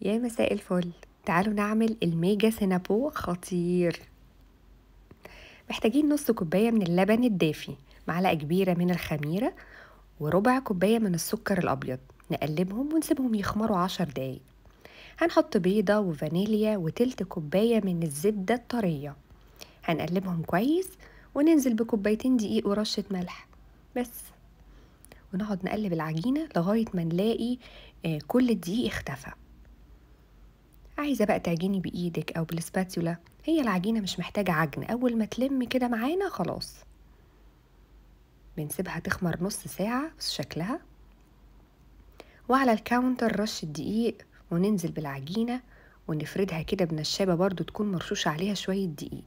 يا مساء الفل تعالوا نعمل الميجا سينابو خطير محتاجين نص كوباية من اللبن الدافي معلقة كبيرة من الخميرة وربع كوباية من السكر الأبيض نقلبهم ونسيبهم يخمروا عشر دقايق هنحط بيضة وفانيليا وتلت كوباية من الزبدة الطرية هنقلبهم كويس وننزل بكوبايتين دقيق ورشة ملح بس ونقعد نقلب العجينة لغاية ما نلاقي آه، كل الدقيق اختفى عايزه بقى تعجني بايدك او بالسباتيولا هي العجينه مش محتاجه عجن اول ما تلم كده معانا خلاص بنسيبها تخمر نص ساعه بس شكلها وعلى الكاونتر رش الدقيق وننزل بالعجينه ونفردها كده بنشابه برضو تكون مرشوش عليها شويه دقيق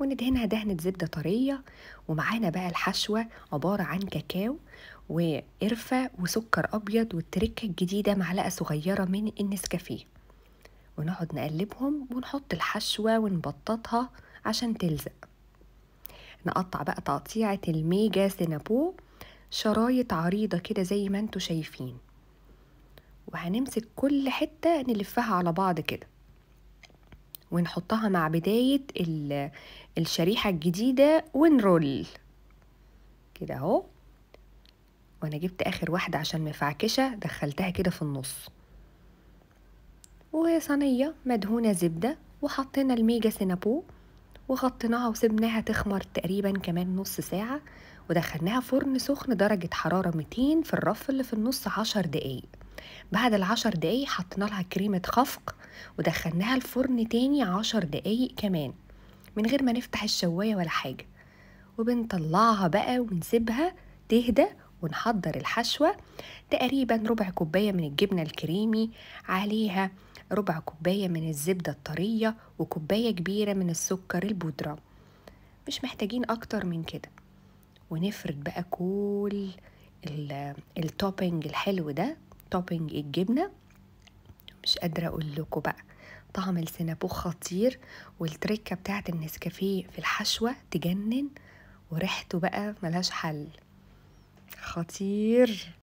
وندهنها دهنة زبدة طرية ومعانا بقى الحشوة عبارة عن كاكاو وقرفة وسكر أبيض والتركة الجديدة معلقة صغيرة من النسكافيه ونقعد نقلبهم ونحط الحشوة ونبططها عشان تلزق نقطع بقى تقطيعة الميجا سينابو شرايط عريضة كده زي ما انتوا شايفين وهنمسك كل حتة نلفها على بعض كده ونحطها مع بداية الشريحة الجديدة ونرول كده اهو وانا جبت اخر واحدة عشان مفعكشة دخلتها كده في النص وهي صينية مدهونة زبدة وحطينا الميجا سينابو وغطيناها وسبناها تخمر تقريبا كمان نص ساعة ودخلناها فرن سخن درجة حرارة 200 في الرف اللي في النص عشر دقايق بعد العشر دقايق حطينا لها كريمة خفق ودخلناها الفرن تاني عشر دقايق كمان من غير ما نفتح الشواية ولا حاجة وبنطلعها بقى ونسيبها تهدى ونحضر الحشوة تقريبا ربع كوباية من الجبنة الكريمي عليها ربع كوباية من الزبدة الطرية وكوباية كبيرة من السكر البودرة مش محتاجين أكتر من كده ونفرد بقى كل التوبينج الحلو ده توبينج الجبنة مش قادرة أقول لكم بقى طعم السنابو خطير والتركة بتاعت النسكافيه في الحشوة تجنن وريحته بقى ملهاش حل خطير